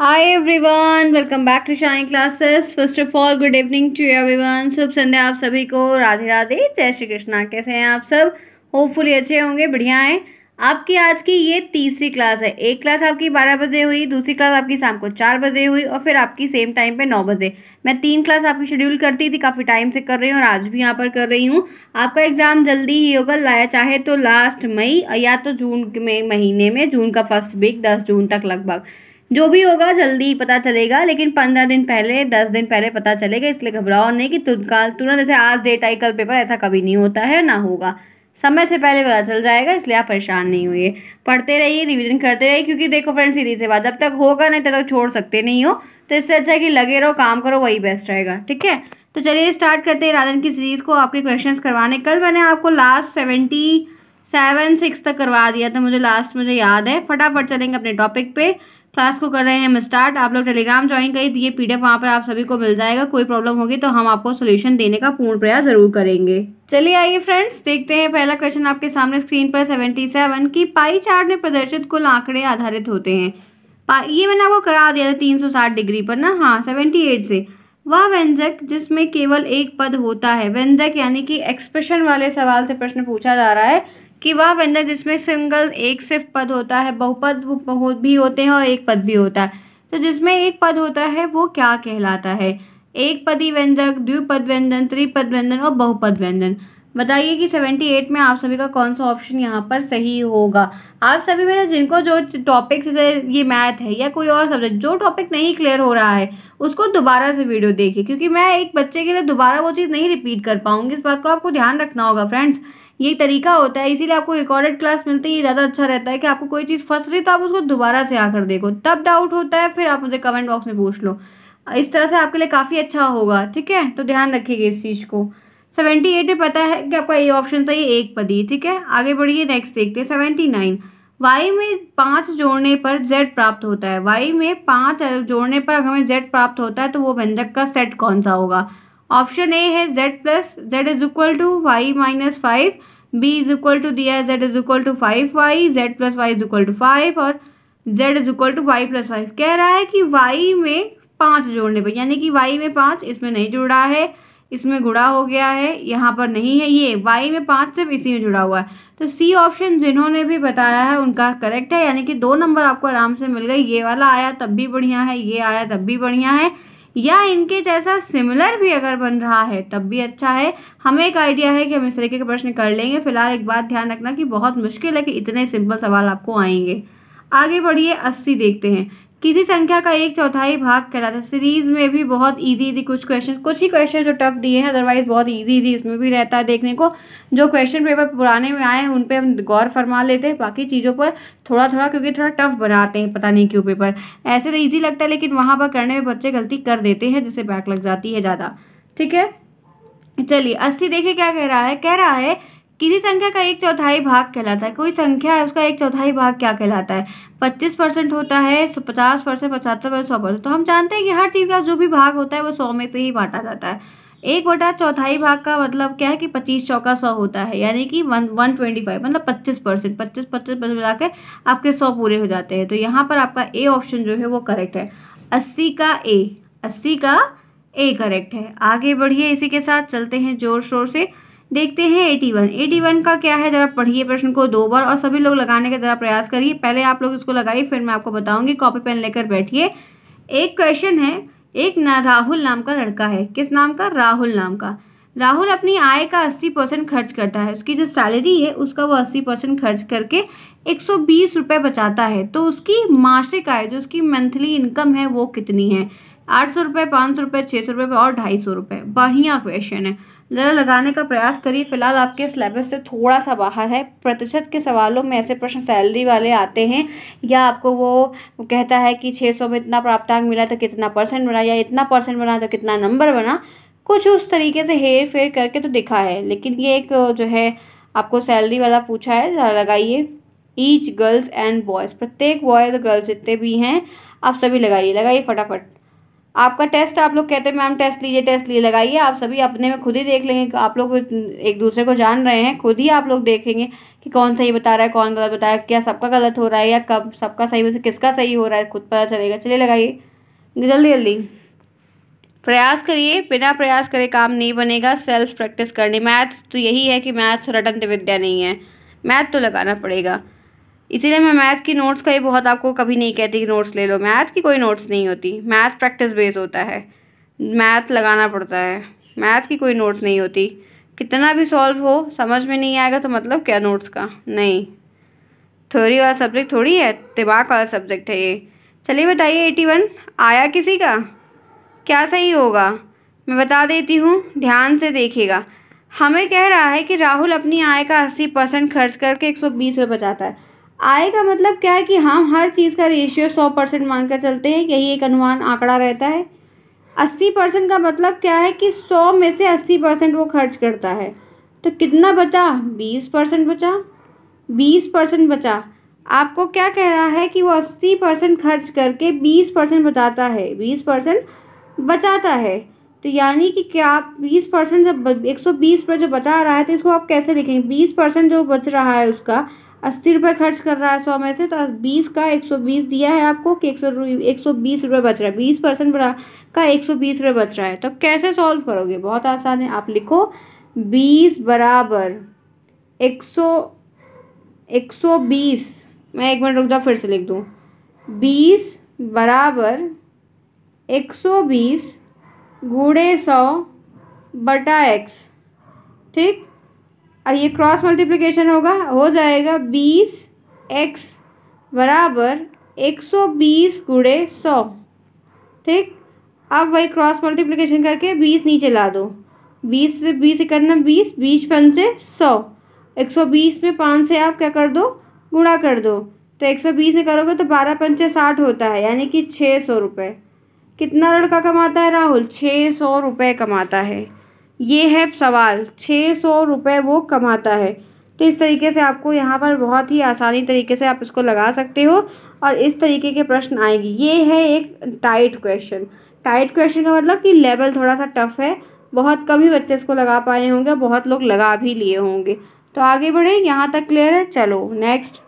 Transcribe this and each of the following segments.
hi everyone welcome back to Shine classes first of all good evening to everyone शुभ संध्या आप सभी को राधे राधे जय श्री कृष्णा कैसे हैं आप सब होपफुली अच्छे होंगे बढ़िया हैं आपकी आज की ये तीसरी क्लास है एक क्लास आपकी बारह बजे हुई दूसरी क्लास आपकी शाम को चार बजे हुई और फिर आपकी सेम टाइम पे नौ बजे मैं तीन क्लास आपकी शेड्यूल करती थी काफ़ी टाइम से कर रही हूँ और आज भी यहाँ पर कर रही हूँ आपका एग्ज़ाम जल्दी ही होगा लाया चाहे तो लास्ट मई या तो जून में महीने में जून का फर्स्ट वीक दस जून तक लगभग जो भी होगा जल्दी पता चलेगा लेकिन पंद्रह दिन पहले दस दिन पहले पता चलेगा इसलिए घबराओ नहीं कि तुरंत तुरंत जैसे आज डेट आई कल पेपर ऐसा कभी नहीं होता है ना होगा समय से पहले पता चल जाएगा इसलिए आप परेशान नहीं हुए पढ़ते रहिए रिविजन करते रहिए क्योंकि देखो फ्रेंड सीधी से बात जब तक होगा नहीं तब तक छोड़ सकते नहीं हो तो इससे अच्छा है कि लगे रहो काम करो वही बेस्ट रहेगा ठीक है तो चलिए स्टार्ट करते हैं राजन की सीरीज़ को आपके क्वेश्चंस करवाने कल मैंने आपको लास्ट सेवेंटी सेवन सिक्स तक करवा दिया था मुझे लास्ट मुझे याद है फटाफट चलेंगे अपने टॉपिक पे क्लास को कर रहे हैं हम स्टार्ट आप लोग टेलीग्राम ज्वाइन करिए तो ये पी डी वहाँ पर आप सभी को मिल जाएगा कोई प्रॉब्लम होगी तो हम आपको सोल्यूशन देने का पूर्ण प्रयास जरूर करेंगे चलिए आइए फ्रेंड्स देखते हैं पहला क्वेश्चन आपके सामने स्क्रीन पर सेवेंटी सेवन की पाई चार्ट में प्रदर्शित कुल आंकड़े आधारित होते हैं ये मैंने आपको करा दिया था तीन सौ साठ डिग्री पर ना हाँ सेवेंटी एट से वह व्यंजक जिसमें केवल एक पद होता है व्यंजक यानी कि एक्सप्रेशन वाले सवाल से प्रश्न पूछा जा रहा है कि वह व्यंजन जिसमें सिंगल एक सिर्फ पद होता है बहुपद भी होते हैं और एक पद भी होता है तो जिसमें एक पद होता है वो क्या कहलाता है एक पदी व्यंजक द्विपद व्यंजन त्रिपद व्यंजन और बहुपद व्यंजन बताइए कि सेवेंटी एट में आप सभी का कौन सा ऑप्शन यहाँ पर सही होगा आप सभी में जिनको जो टॉपिक जैसे ये मैथ है या कोई और सब्जेक्ट जो टॉपिक नहीं क्लियर हो रहा है उसको दोबारा से वीडियो देखिए क्योंकि मैं एक बच्चे के लिए दोबारा वो चीज़ नहीं रिपीट कर पाऊँगी इस बात को आपको ध्यान रखना होगा फ्रेंड्स ये तरीका होता है इसीलिए आपको रिकॉर्डेड क्लास मिलती है ज़्यादा अच्छा रहता है कि आपको कोई चीज़ फंस रही तो आप उसको दोबारा से आकर देखो तब डाउट होता है फिर आप मुझे कमेंट बॉक्स में पूछ लो इस तरह से आपके लिए काफ़ी अच्छा होगा ठीक है तो ध्यान रखिएगा इस चीज़ को सेवेंटी एट में पता है कि आपका ये ऑप्शन सही एक पदी ठीक है आगे बढ़िए नेक्स्ट देखते हैं सेवेंटी नाइन वाई में पाँच जोड़ने पर जेड प्राप्त होता है वाई में पाँच जोड़ने पर अगर हमें जेड प्राप्त होता है तो वो व्यंजक का सेट कौन सा होगा ऑप्शन ए है Z plus Z is equal to Y minus five B is equal to दिया है Z is equal to five Y Z plus Y is equal to five और Z is equal to Y plus five कह रहा है कि Y में पाँच जोड़ने पर यानी कि वाई में पाँच इसमें नहीं जुड़ा है इसमें गुड़ा हो गया है यहाँ पर नहीं है ये वाई में पाँच सिर्फ इसी में जुड़ा हुआ है तो सी ऑप्शन जिन्होंने भी बताया है उनका करेक्ट है यानी कि दो नंबर आपको आराम से मिल गए ये वाला आया तब भी बढ़िया है ये आया तब भी बढ़िया है या इनके जैसा सिमिलर भी अगर बन रहा है तब भी अच्छा है हमें एक आइडिया है कि हम इस तरीके के प्रश्न कर लेंगे फिलहाल एक बात ध्यान रखना कि बहुत मुश्किल है कि इतने सिंपल सवाल आपको आएंगे आगे बढ़िए अस्सी देखते हैं किसी संख्या का एक चौथाई भाग कहलाता है सीरीज़ में भी बहुत इजी इजी कुछ क्वेश्चन कुछ ही क्वेश्चन जो टफ दिए हैं अदरवाइज बहुत इजी इजी इसमें भी रहता है देखने को जो क्वेश्चन पेपर पुराने में आए हैं उन पर हम गौर फरमा लेते हैं बाकी चीज़ों पर थोड़ा थोड़ा क्योंकि थोड़ा टफ बनाते हैं पता नहीं क्यों पेपर ऐसे तो ईजी लगता है लेकिन वहाँ पर करने में बच्चे गलती कर देते हैं जिससे बैक लग जाती है ज़्यादा ठीक है चलिए अस्सी देखिए क्या कह रहा है कह रहा है किसी संख्या का एक चौथाई भाग कहलाता है कोई संख्या है उसका एक चौथाई भाग क्या कहलाता है पच्चीस परसेंट होता है पचास परसेंट पचहत्तर परसेंट सौ परसेंट तो हम जानते हैं कि हर चीज़ का जो भी भाग होता है वो सौ में से ही बांटा जाता है एक बटा चौथाई भाग का मतलब क्या है कि पच्चीस चौका सौ होता है यानी कि वन वन ट्वेंटी फाइव मतलब पच्चीस परसेंट पच्चीस पच्चीस परसेंट मिला मतलब के आपके सौ पूरे हो जाते हैं तो यहाँ पर आपका ए ऑप्शन जो है वो करेक्ट है अस्सी का ए अस्सी का ए करेक्ट है आगे बढ़िए इसी के साथ चलते हैं जोर शोर से देखते हैं एटी वन एटी वन का क्या है जरा पढ़िए प्रश्न को दो बार और सभी लोग लगाने का जरा प्रयास करिए पहले आप लोग इसको लगाइए फिर मैं आपको बताऊंगी कॉपी पेन लेकर बैठिए एक क्वेश्चन है एक ना राहुल नाम का लड़का है किस नाम का राहुल नाम का राहुल अपनी आय का अस्सी परसेंट खर्च करता है उसकी जो सैलरी है उसका वो अस्सी परसेंट खर्च करके एक सौ बीस रुपये बचाता है तो उसकी मासिक आय जो उसकी मंथली इनकम है वो कितनी है आठ सौ रुपये पाँच सौ रुपये छः सौ रुपये और ढाई सौ रुपये बढ़िया क्वेश्चन है ज़रा लगाने का प्रयास करिए फिलहाल आपके सिलेबस से थोड़ा सा बाहर है प्रतिशत के सवालों में ऐसे प्रश्न सैलरी वाले आते हैं या आपको वो कहता है कि छः सौ में इतना प्राप्तांक मिला तो कितना परसेंट बना या इतना परसेंट बना तो कितना नंबर बना कुछ उस तरीके से हेर फेर करके तो दिखा है लेकिन ये एक जो है आपको सैलरी वाला पूछा है ज़रा लगाइए ईच गर्ल्स एंड बॉयज़ प्रत्येक बॉयज़ गर्ल्स जितने भी हैं आप सभी लगाइए लगाइए फटाफट आपका टेस्ट आप लोग कहते हैं मैम टेस्ट लीजिए टेस्ट लिए लगाइए आप सभी अपने में खुद ही देख लेंगे आप लोग एक दूसरे को जान रहे हैं खुद ही आप लोग देखेंगे कि कौन सही बता रहा है कौन गलत बता रहा है क्या सबका गलत हो रहा है या कब सबका सही में किसका सही हो रहा है खुद पता चलेगा चलिए लगाइए जल्दी जल्दी प्रयास करिए बिना प्रयास करे काम नहीं बनेगा सेल्फ प्रैक्टिस करने मैथ्स तो यही है कि मैथ्स रटन विद्या नहीं है मैथ तो लगाना पड़ेगा इसीलिए मैं मैथ की नोट्स का ही बहुत आपको कभी नहीं कहती कि नोट्स ले लो मैथ की कोई नोट्स नहीं होती मैथ प्रैक्टिस बेस होता है मैथ लगाना पड़ता है मैथ की कोई नोट्स नहीं होती कितना भी सॉल्व हो समझ में नहीं आएगा तो मतलब क्या नोट्स का नहीं थ्योरी वाला सब्जेक्ट थोड़ी है दिमाग वाला सब्जेक्ट है ये चलिए बताइए एटी वन आया किसी का क्या सही होगा मैं बता देती हूँ ध्यान से देखिएगा हमें कह रहा है कि राहुल अपनी आय का अस्सी परसेंट खर्च करके एक सौ बीस रुपये बचाता है आय का मतलब क्या है कि हम हर चीज़ का रेशियो सौ परसेंट मानकर चलते हैं यही एक अनुमान आंकड़ा रहता है अस्सी परसेंट का मतलब क्या है कि सौ में से अस्सी परसेंट वो खर्च करता है तो कितना बचा बीस परसेंट बचा बीस परसेंट बचा आपको क्या कह रहा है कि वो अस्सी परसेंट खर्च करके बीस परसेंट बताता है बीस परसेंट बचाता है तो यानी कि क्या आप बीस परसेंट जब एक सौ बीस पर जो बचा रहा है तो इसको आप कैसे लिखेंगे बीस परसेंट जो बच रहा है उसका अस्सी रुपये खर्च कर रहा है सौ में से तो बीस का एक सौ बीस दिया है आपको कि एक सौ एक सौ बीस रुपये बच रहा है बीस परसेंट का एक सौ बीस रुपये बच रहा है तो कैसे सॉल्व करोगे बहुत आसान है आप लिखो बीस बराबर एक सौ एक सौ बीस मैं एक मिनट रुक जाओ फिर से लिख दूँ बीस बराबर एक सौ बीस गुड़े सौ बटा एक्स ठीक और ये क्रॉस मल्टीप्लिकेशन होगा हो जाएगा बीस एक्स बराबर एक सौ बीस गुड़े सौ ठीक अब वही क्रॉस मल्टीप्लिकेशन करके बीस नीचे ला दो बीस से बीस इकन्ना बीस बीस पंचे सौ एक सौ बीस में पाँच से आप क्या कर दो गुणा कर दो तो एक सौ बीस में करोगे तो बारह पंचे साठ होता है यानी कि छः सौ रुपये कितना लड़का कमाता है राहुल छः सौ रुपये कमाता है ये है सवाल छः सौ रुपये वो कमाता है तो इस तरीके से आपको यहाँ पर बहुत ही आसानी तरीके से आप इसको लगा सकते हो और इस तरीके के प्रश्न आएगी ये है एक टाइट क्वेश्चन टाइट क्वेश्चन का मतलब कि लेवल थोड़ा सा टफ है बहुत कम ही बच्चे इसको लगा पाए होंगे बहुत लोग लगा भी लिए होंगे तो आगे बढ़े यहाँ तक क्लियर है चलो नेक्स्ट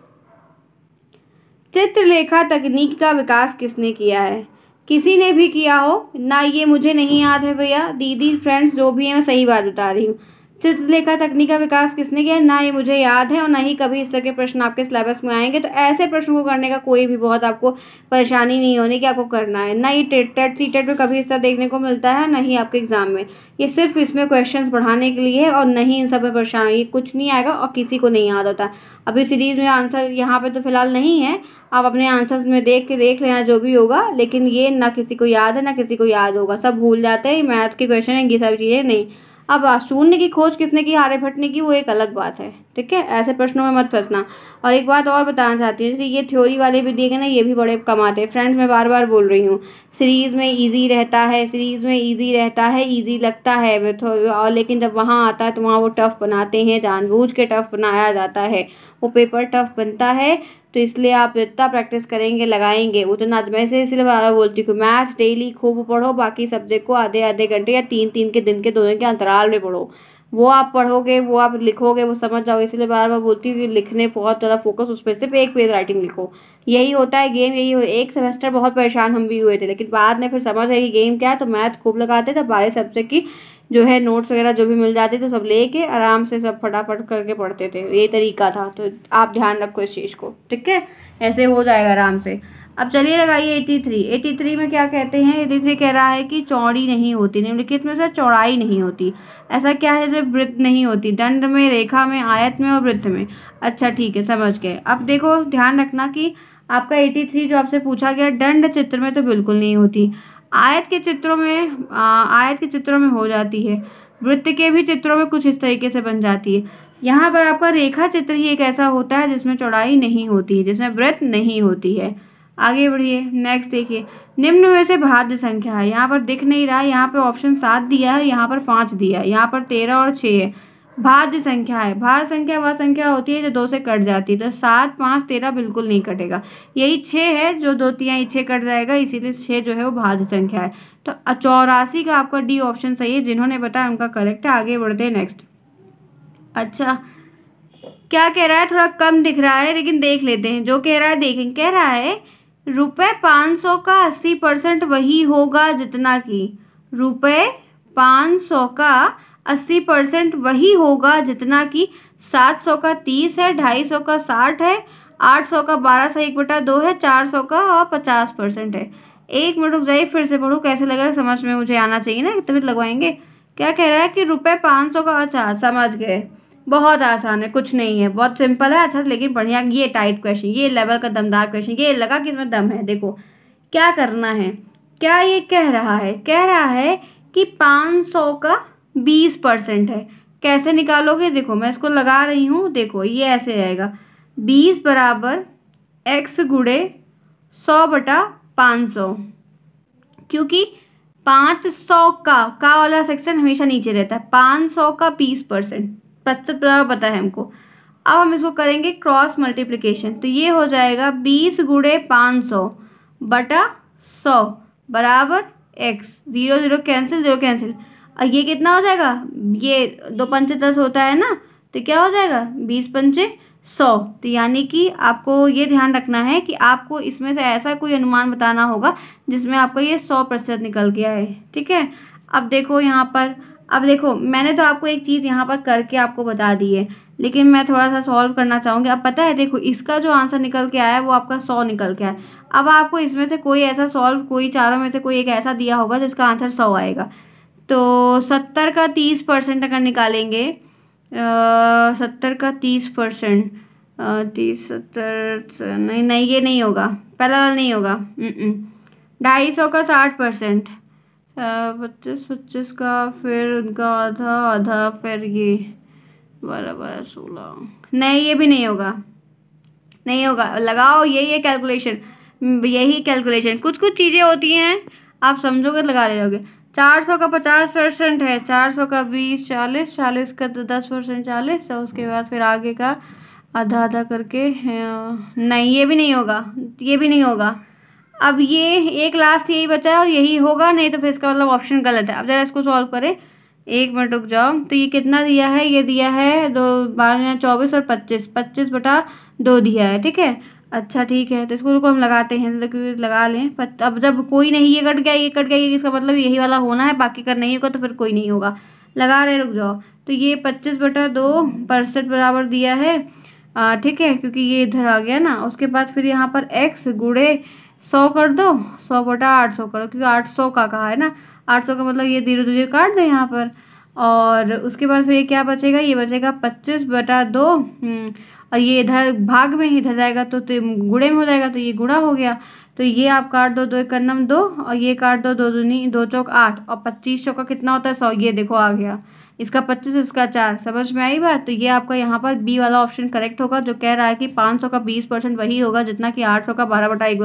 चित्रलेखा तकनीक का विकास किसने किया है किसी ने भी किया हो ना ये मुझे नहीं याद है भैया दीदी फ्रेंड्स जो भी है मैं सही बात बता रही हूँ चित्रलेखा तकनीक का विकास किसने किया ना ये मुझे याद है और ना ही कभी इस तरह के प्रश्न आपके सिलेबस में आएंगे तो ऐसे प्रश्न को करने का कोई भी बहुत आपको परेशानी नहीं होने की आपको करना है ना ही टेट टेट सी टेट में कभी इस तरह देखने को मिलता है ना ही आपके एग्जाम में ये सिर्फ इसमें क्वेश्चन बढ़ाने के लिए है और ना ही इन सब में परेशान ये कुछ नहीं आएगा और किसी को नहीं याद होता अभी सीरीज़ में आंसर यहाँ पर तो फिलहाल नहीं है आप अपने आंसर्स में देख के देख लेना जो भी होगा लेकिन ये ना किसी को याद है ना किसी को याद होगा सब भूल जाते हैं मैथ के क्वेश्चन है ये सब चीज़ें नहीं अब शून्य की खोज किसने की हारे फटने की वो एक अलग बात है ठीक है ऐसे प्रश्नों में मत फंसना और एक बात और बताना चाहती हूँ जैसे ये थ्योरी वाले भी दिए गए ना ये भी बड़े कमाते हैं फ्रेंड्स मैं बार बार बोल रही हूँ सीरीज़ में ईजी रहता है सीरीज़ में ईजी रहता है ईजी लगता है तो, और लेकिन जब वहाँ आता है तो वहाँ वो टफ़ बनाते हैं जानबूझ के टफ़ बनाया जाता है वो पेपर टफ़ बनता है तो इसलिए आप जितना प्रैक्टिस करेंगे लगाएंगे उतना मैं से इसलिए बार बोलती हूँ मैथ डेली खूब पढ़ो बाकी सब्जेक्ट को आधे आधे घंटे या तीन तीन के दिन के दोनों के अंतराल में पढ़ो वो आप पढ़ोगे वो आप लिखोगे वो समझ जाओगे इसलिए बार बार बोलती हूँ कि लिखने बहुत ज़्यादा फोकस उस पर सिर्फ एक पेज राइटिंग लिखो यही होता है गेम यही है एक सेमेस्टर बहुत परेशान हम भी हुए थे लेकिन बाद में फिर समझ आई कि गेम क्या है तो मैथ खूब लगाते थे बारह सब्जेक्ट की जो है नोट्स वगैरह जो भी मिल जाते तो सब लेके आराम से सब फटाफट करके पढ़ते थे ये तरीका था तो आप ध्यान रखो इस चीज़ को ठीक है ऐसे हो जाएगा आराम से अब चलिए लगाइए एटी थ्री एटी थ्री में क्या कहते हैं एटी थ्री कह रहा है कि चौड़ी नहीं होती निम्नलिखित में से चौड़ाई नहीं होती ऐसा क्या है जैसे वृत्त नहीं होती दंड में रेखा में आयत में और वृत्त में अच्छा ठीक है समझ गए अब देखो ध्यान रखना कि आपका एटी थ्री जो आपसे पूछा गया दंड चित्र में तो बिल्कुल नहीं होती आयत के चित्रों में आयत के चित्रों में हो जाती है वृत्त के भी चित्रों में कुछ इस तरीके से बन जाती है यहाँ पर आपका रेखा चित्र ही एक ऐसा होता है जिसमें चौड़ाई नहीं होती है जिसमें वृत्त नहीं होती है आगे बढ़िए नेक्स्ट देखिए निम्न में से भाद्य संख्या है यहाँ पर दिख नहीं रहा है यहाँ पर ऑप्शन सात दिया है यहाँ पर पाँच दिया है यहाँ पर तेरह और छः है भाज्य संख्या है भाज्य संख्या वह संख्या होती है जो दो से कट जाती है तो सात पाँच तेरह बिल्कुल नहीं कटेगा यही छः है जो दो तिहाई छः कट जाएगा इसीलिए छः जो है वो भाज्य संख्या है तो चौरासी का आपका डी ऑप्शन सही है जिन्होंने बताया उनका करेक्ट है आगे बढ़ते हैं नेक्स्ट अच्छा क्या कह रहा है थोड़ा कम दिख रहा है लेकिन देख लेते हैं जो कह रहा है देखें कह रहा है रुपये पाँच सौ का अस्सी परसेंट वही होगा जितना कि रुपये पाँच सौ का अस्सी परसेंट वही होगा जितना कि सात सौ का तीस है ढाई सौ का साठ है आठ सौ का बारह सौ एक बटा दो है चार सौ का और पचास परसेंट है एक मिनट रुक जाइए फिर से पढ़ो कैसे लगा समझ में मुझे आना चाहिए ना तभी लगवाएंगे क्या कह रहा है कि रुपये पाँच सौ का अच्छा समझ गए बहुत आसान है कुछ नहीं है बहुत सिंपल है अच्छा लेकिन बढ़िया ये टाइट क्वेश्चन ये लेवल का दमदार क्वेश्चन ये लगा कि इसमें दम है देखो क्या करना है क्या ये कह रहा है कह रहा है कि पाँच सौ का बीस परसेंट है कैसे निकालोगे देखो मैं इसको लगा रही हूँ देखो ये ऐसे आएगा बीस बराबर एक्स गुड़े सौ बटा पाँच सौ क्योंकि पाँच सौ का का वाला सेक्शन हमेशा नीचे रहता है पाँच सौ का बीस परसेंट प्रतिशत बराबर पता है हमको अब हम इसको करेंगे क्रॉस मल्टीप्लिकेशन तो ये हो जाएगा बीस गुड़े पाँच सौ बटा सौ बराबर X zero zero cancel zero cancel और ये कितना हो जाएगा ये दो पंचे दस होता है ना तो क्या हो जाएगा बीस पंचे सौ तो यानी कि आपको ये ध्यान रखना है कि आपको इसमें से ऐसा कोई अनुमान बताना होगा जिसमें आपका ये सौ प्रतिशत निकल गया है ठीक है अब देखो यहाँ पर अब देखो मैंने तो आपको एक चीज़ यहाँ पर करके आपको बता दी है लेकिन मैं थोड़ा सा सॉल्व करना चाहूँगी अब पता है देखो इसका जो आंसर निकल के आया है वो आपका सौ निकल के आया अब आपको इसमें से कोई ऐसा सॉल्व कोई चारों में से कोई एक ऐसा दिया होगा जिसका आंसर सौ आएगा तो सत्तर का तीस परसेंट अगर निकालेंगे सत्तर का तीस परसेंट तीस सत्तर नहीं नहीं ये नहीं होगा पहला वाला नहीं होगा ढाई सौ का साठ परसेंट पच्चीस पच्चीस का फिर उनका आधा आधा फिर ये बारह बारह सोलह नहीं ये भी नहीं होगा नहीं होगा लगाओ यही है कैलकुलेशन यही कैलकुलेशन कुछ कुछ चीज़ें होती हैं आप समझोगे तो लगा ले जाओगे चार सौ का पचास परसेंट है चार सौ का बीस चालीस चालीस का तो दस परसेंट चालीस उसके बाद फिर आगे का आधा आधा करके हाँ, नहीं ये भी नहीं होगा ये भी नहीं होगा अब ये एक लास्ट यही बचा है और यही होगा नहीं तो फिर इसका मतलब ऑप्शन गलत है अब ज़रा इसको सॉल्व करें एक मिनट रुक जाओ तो ये कितना दिया है ये दिया है दो बारह चौबीस और पच्चीस पच्चीस बटा दो दिया है ठीक है अच्छा ठीक है तो इसको रुको हम लगाते हैं तो लगा लें पर अब जब कोई नहीं ये कट गया ये कट गया ये इसका मतलब यही वाला होना है बाकी अगर नहीं होगा तो फिर कोई नहीं होगा लगा रहे रुक जाओ तो ये पच्चीस बटा दो परसेंट बराबर दिया है ठीक है क्योंकि ये इधर आ गया ना उसके बाद फिर यहाँ पर एक्स गुड़े सौ कर दो सौ बटा आठ सौ करो क्योंकि आठ सौ का कहा है ना आठ सौ का मतलब ये धीरे धीरे काट दो यहाँ पर और उसके बाद फिर ये क्या बचेगा ये बचेगा पच्चीस बटा दो हम्म, और ये इधर भाग में इधर जाएगा तो गुड़े में हो जाएगा तो ये गुड़ा हो गया तो ये आप काट दो दो एक कन्नम दो और ये काट दो दो दूनी दो चौक आठ और पच्चीस चौका कितना होता है सौ ये देखो आ गया इसका पच्चीस इसका चार समझ में आई बात तो ये आपका यहाँ पर बी वाला ऑप्शन करेक्ट होगा जो कह रहा है कि पाँच सौ का बीस परसेंट वही होगा जितना कि आठ सौ का बारह बटा एक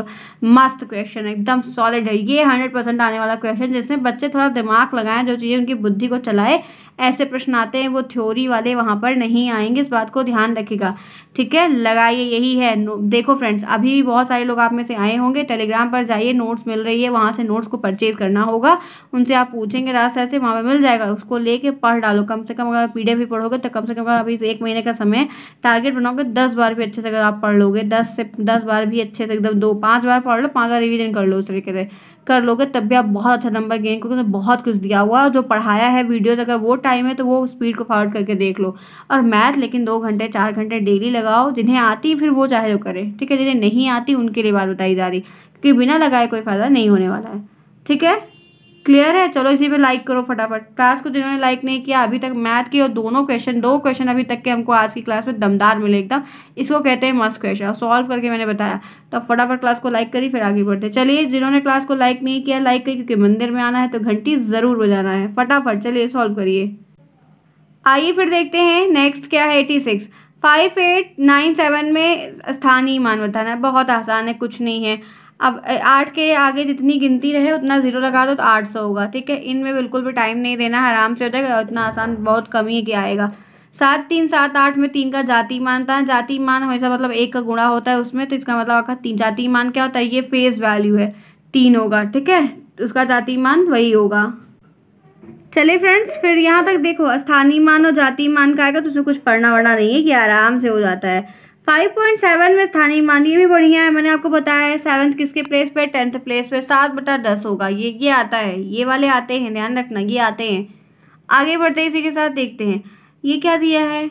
मस्त क्वेश्चन एकदम सॉलिड है ये हंड्रेड परसेंट आने वाला क्वेश्चन जिसमें बच्चे थोड़ा दिमाग लगाएं जो चीज़ें उनकी बुद्धि को चलाए ऐसे प्रश्न आते हैं वो थ्योरी वाले वहाँ पर नहीं आएंगे इस बात को ध्यान रखिएगा ठीक है लगाइए यही है देखो फ्रेंड्स अभी भी बहुत सारे लोग आप में से आए होंगे टेलीग्राम पर जाइए नोट्स मिल रही है वहाँ से नोट्स को परचेज करना होगा उनसे आप पूछेंगे रास्ते से वहाँ पर मिल जाएगा उसको लेके पढ़ डालो कम से कम अगर पी भी पढ़ोगे तो कम से कम अभी एक महीने का समय टारगेट बनाओगे दस बार भी अच्छे से अगर आप पढ़ लोगे दस से दस बार भी अच्छे से एकदम दो पाँच बार पढ़ लो पाँच बार रिविजन कर लो उस तरीके से कर लोगे तब भी आप बहुत अच्छा नंबर गेन करोगे तो बहुत कुछ दिया हुआ और जो पढ़ाया है वीडियोज़ अगर वो टाइम है तो वो स्पीड को फॉरवर्ड करके देख लो और मैथ लेकिन दो घंटे चार घंटे डेली लगाओ जिन्हें आती फिर वो चाहे जो करे ठीक है जिन्हें नहीं आती उनके लिए बात बताई जा रही क्योंकि बिना लगाए कोई फ़ायदा नहीं होने वाला है ठीक है क्लियर है चलो इसी पे लाइक करो फटाफट क्लास को जिन्होंने लाइक नहीं किया अभी तक मैथ के और दोनों क्वेश्चन दो क्वेश्चन अभी तक के हमको आज की क्लास में दमदार मिले एकदम इसको कहते हैं मस्त क्वेश्चन सॉल्व करके मैंने बताया तो फटाफट क्लास को लाइक करी फिर आगे बढ़ते चलिए जिन्होंने क्लास को लाइक नहीं किया लाइक करी क्योंकि मंदिर में आना है तो घंटी ज़रूर बजाना है फटाफट चलिए सॉल्व करिए आइए फिर देखते हैं नेक्स्ट क्या है eighty six five eight nine seven में स्थानीय मान बताना बहुत आसान है कुछ नहीं है अब आठ के आगे जितनी गिनती रहे उतना ज़ीरो लगा दो तो आठ सौ होगा ठीक है इनमें बिल्कुल भी टाइम नहीं देना आराम से हो जाएगा इतना आसान बहुत कम ही कि आएगा सात तीन सात आठ में तीन का जाति मानता है जाति मान हमेशा मतलब एक का गुणा होता है उसमें तो इसका मतलब आपका तीन जाति मान क्या होता है ये फेस वैल्यू है तीन होगा ठीक है तो उसका जाति मान वही होगा चले फ्रेंड्स फिर यहाँ तक देखो स्थानीय मान और जाति मान का आएगा तो उसमें कुछ पढ़ना वढ़ना नहीं है कि आराम से हो जाता है फाइव पॉइंट सेवन में स्थानीय मान ये भी बढ़िया है मैंने आपको बताया है सेवन्थ किसके प्लेस पे टेंथ प्लेस पे सात बटा दस होगा ये ये आता है ये वाले आते हैं ध्यान रखना ये आते हैं आगे बढ़ते इसी के साथ देखते हैं ये क्या दिया है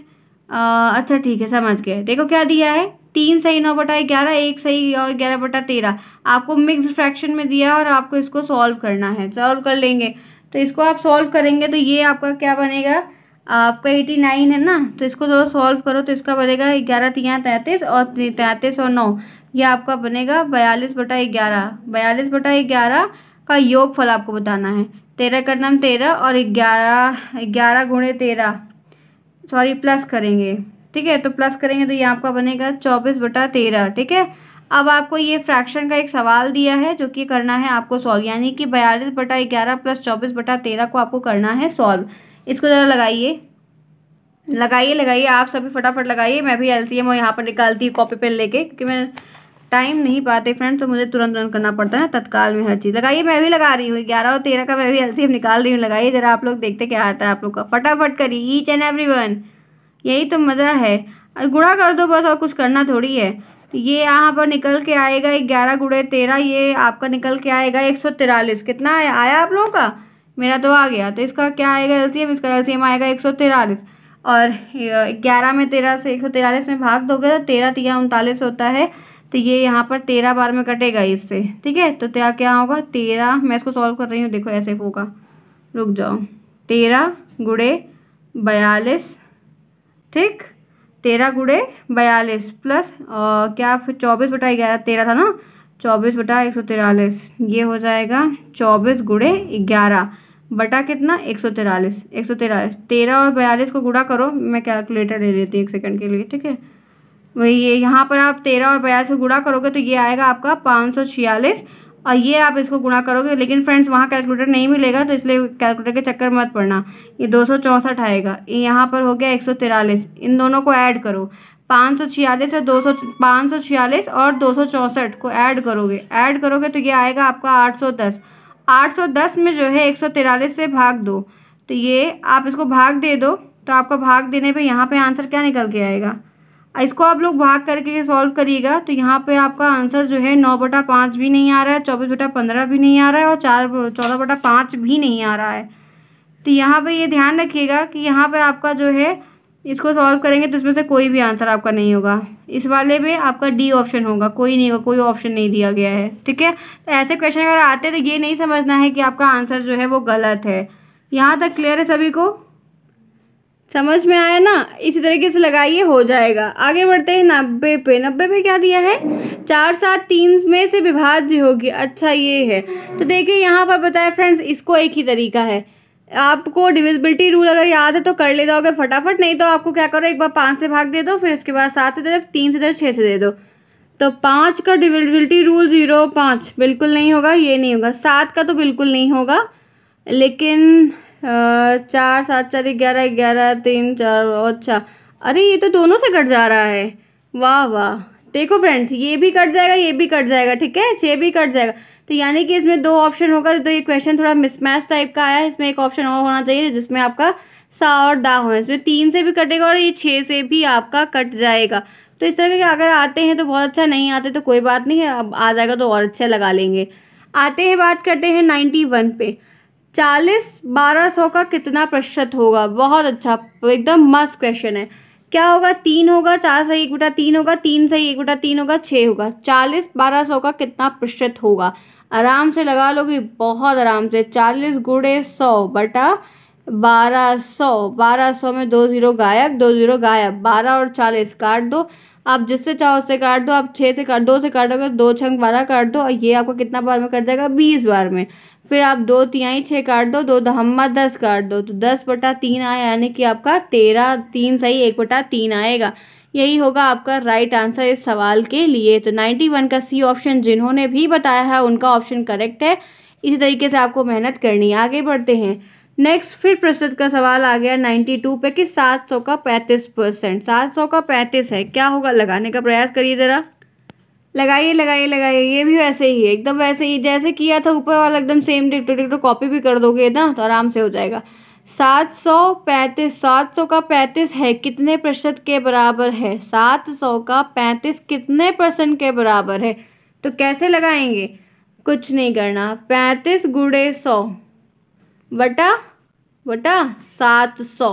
आ, अच्छा ठीक है समझ गए देखो क्या दिया है तीन सही नौ बटा ग्यारह एक सही और ग्यारह बटा तेरह आपको मिक्स फ्रैक्शन में दिया है और आपको इसको सॉल्व करना है सॉल्व कर लेंगे तो इसको आप सॉल्व करेंगे तो ये आपका क्या बनेगा आपका एटी नाइन है ना तो इसको जो सॉल्व करो तो इसका बनेगा ग्यारह तिया तैंतीस और तैंतीस और नौ यह आपका बनेगा बयालीस बटा ग्यारह बयालीस बटा ग्यारह का योग फल आपको बताना है तेरह का नाम तेरह और ग्यारह ग्यारह गुणे तेरह सॉरी प्लस करेंगे ठीक है तो प्लस करेंगे तो ये आपका बनेगा चौबीस बटा तेरह ठीक है अब आपको ये फ्रैक्शन का एक सवाल दिया है जो कि करना है आपको सॉल्व यानी कि बयालीस बटा ग्यारह प्लस चौबीस बटा तेरह को आपको करना है सॉल्व इसको ज़रा लगाइए लगाइए लगाइए आप सभी फटाफट लगाइए मैं भी एल सी एम और यहाँ पर निकालती हूँ कॉपी पेन लेके क्योंकि मैं टाइम नहीं पाते फ्रेंड तो मुझे तुरंत तुरंत करना पड़ता है तत्काल में हर चीज़ लगाइए मैं भी लगा रही हूँ ग्यारह और तेरह का मैं भी एल सी निकाल रही हूँ लगाइए ज़रा आप लोग देखते क्या आता है आप लोग का फटाफट करिए ईच एंड एवरी यही तो मज़ा है गुड़ा कर दो बस और कुछ करना थोड़ी है ये यहाँ पर निकल के आएगा ग्यारह गुड़े तेरह ये आपका निकल के आएगा एक सौ तिरालीस कितना आया आप लोगों का मेरा तो आ गया तो इसका क्या आएगा एलसीएम इसका एलसीएम आएगा एक सौ और ग्यारह में तेरह से एक सौ में भाग दोगे तो तेरह तिया उनतालीस होता है तो ये यहाँ पर तेरह बार में कटेगा इससे ठीक है तो क्या क्या होगा तेरह मैं इसको सॉल्व कर रही हूँ देखो ऐसे होगा रुक जाओ तेरह गुड़े बयालीस ठीक तेरह गुड़े बयालीस प्लस और क्या चौबीस बटा ग्यारह तेरह था ना चौबीस बटा एक सौ तिरालीस ये हो जाएगा चौबीस गुड़े ग्यारह बटा कितना एक सौ तिरालीस एक सौ तिरालीस तेरह और बयालीस को गुड़ा करो मैं कैलकुलेटर ले लेती हूँ एक सेकंड के लिए ठीक है वही ये यहाँ पर आप तेरह और बयालीस को गुड़ा करोगे तो ये आएगा आपका पाँच सौ छियालीस और ये आप इसको गुणा करोगे लेकिन फ्रेंड्स वहाँ कैलकुलेटर नहीं मिलेगा तो इसलिए कैलकुलेटर के चक्कर मत पड़ना ये दो सौ चौंसठ आएगा यहाँ पर हो गया एक सौ तिरालीस इन दोनों को ऐड करो पाँच सौ छियालीस और दो सौ पाँच सौ छियालीस और दो सौ चौंसठ को ऐड करोगे ऐड करोगे तो ये आएगा आपका आठ सौ दस 810 में जो है एक से भाग दो तो ये आप इसको भाग दे दो तो आपका भाग देने पे यहाँ पे आंसर क्या निकल के आएगा इसको आप लोग भाग करके सॉल्व करिएगा तो यहाँ पे आपका आंसर जो है नौ बटा पाँच भी नहीं आ रहा है चौबीस बटा पंद्रह भी नहीं आ रहा है और चार चौदह बटा पाँच भी नहीं आ रहा है तो यहाँ पे ये ध्यान रखिएगा कि यहाँ पे आपका जो है इसको सॉल्व करेंगे तो इसमें से कोई भी आंसर आपका नहीं होगा इस वाले में आपका डी ऑप्शन होगा कोई नहीं होगा कोई ऑप्शन नहीं दिया गया है ठीक है तो ऐसे क्वेश्चन अगर आते हैं तो ये नहीं समझना है कि आपका आंसर जो है वो गलत है यहाँ तक क्लियर है सभी को समझ में आया ना इसी तरीके से लगाइए हो जाएगा आगे बढ़ते हैं नब्बे पे नब्बे पे क्या दिया है चार सात तीन में से विभाज्य होगी अच्छा ये है तो देखिए यहाँ पर बताया फ्रेंड्स इसको एक ही तरीका है आपको डिविजिबिलिटी रूल अगर याद है तो कर ले जाओगे फटाफट नहीं तो आपको क्या करो एक बार पाँच से भाग दे दो फिर उसके बाद सात से दे दो तीन से दे दो छः से दे दो तो पाँच का डिविजिबिलिटी रूल ज़ीरो पाँच बिल्कुल नहीं होगा ये नहीं होगा सात का तो बिल्कुल नहीं होगा लेकिन चार सात चार ग्यारह ग्यारह तीन चार अच्छा अरे ये तो दोनों से कट जा रहा है वाह वाह देखो फ्रेंड्स ये भी कट जाएगा ये भी कट जाएगा ठीक है छः भी कट जाएगा तो यानी कि इसमें दो ऑप्शन होगा तो ये क्वेश्चन थोड़ा मिसमैच टाइप का आया है इसमें एक ऑप्शन और होना चाहिए जिसमें आपका सा और दा हो इसमें तीन से भी कटेगा और ये छः से भी आपका कट जाएगा तो इस तरह के अगर आते हैं तो बहुत अच्छा नहीं आते तो कोई बात नहीं है अब आ जाएगा तो और अच्छा लगा लेंगे आते हैं बात करते हैं नाइन्टी वन पे चालीस बारह सौ का कितना प्रतिशत होगा बहुत अच्छा एकदम मस्त क्वेश्चन है क्या होगा तीन होगा चार सही एक बटा तीन होगा तीन सही एक बटा तीन होगा छः होगा चालीस बारह सौ का कितना प्रतिशत होगा आराम से लगा लोगी बहुत आराम से चालीस गुड़े सौ बटा बारह सौ बारह सौ में दो ज़ीरो गायब दो ज़ीरो गायब बारह और चालीस काट दो आप जिससे चाहो उससे काट दो आप छः से काट दो से काटोगे दो छंग बारह काट दो और ये आपको कितना बार में कट जाएगा बीस बार में फिर आप दो तिहाई छः काट दो दो दहम्मा दस काट दो तो दस बटा तीन आया यानी कि आपका तेरह तीन सही एक बटा तीन आएगा यही होगा आपका राइट आंसर इस सवाल के लिए तो नाइन्टी वन का सी ऑप्शन जिन्होंने भी बताया है उनका ऑप्शन करेक्ट है इसी तरीके से आपको मेहनत करनी आगे बढ़ते हैं नेक्स्ट फिर प्रतिशत का सवाल आ गया नाइन्टी टू पे कि सात सौ का पैंतीस परसेंट सात सौ का पैंतीस है क्या होगा लगाने का प्रयास करिए ज़रा लगाइए लगाइए लगाइए ये भी वैसे ही है एकदम वैसे ही जैसे किया था ऊपर वाला एकदम सेम डिक्टो डिक्टो कॉपी भी कर दोगे ना तो आराम से हो जाएगा सात सौ पैंतीस सात सौ का पैंतीस है कितने प्रतिशत के बराबर है सात सौ का पैंतीस कितने परसेंट के बराबर है तो कैसे लगाएंगे कुछ नहीं करना पैंतीस गुड़े सौ बटा बटा सात सौ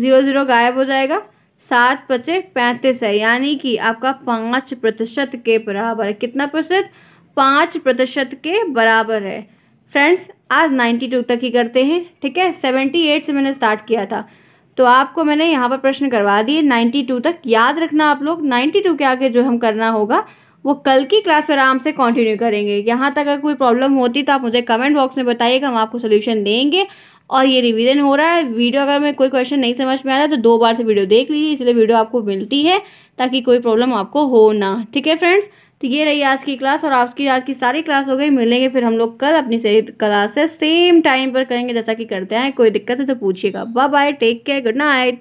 ज़ीरो ज़ीरो गायब हो जाएगा सात पचे पैंतीस है यानी कि आपका पाँच प्रतिशत के बराबर है कितना प्रतिशत पाँच प्रतिशत के बराबर है फ्रेंड्स आज नाइन्टी टू तक ही करते हैं ठीक है सेवेंटी एट से मैंने स्टार्ट किया था तो आपको मैंने यहाँ पर प्रश्न करवा दिए नाइन्टी टू तक याद रखना आप लोग नाइन्टी टू के आगे जो हम करना होगा वो कल की क्लास पर आराम से कंटिन्यू करेंगे यहाँ तक अगर कोई प्रॉब्लम होती तो आप मुझे कमेंट बॉक्स में बताइएगा हम आपको सोल्यूशन देंगे और ये रिविजन हो रहा है वीडियो अगर मैं कोई क्वेश्चन नहीं समझ में आ रहा है तो दो बार से वीडियो देख लीजिए इसलिए वीडियो आपको मिलती है ताकि कोई प्रॉब्लम आपको हो ना ठीक है फ्रेंड्स तो ये रही आज की क्लास और आज की आज की सारी क्लास हो गई मिलेंगे फिर हम लोग कल अपनी सही क्लासेस सेम टाइम पर करेंगे जैसा कि करते हैं कोई दिक्कत है तो पूछिएगा bye bye take care good night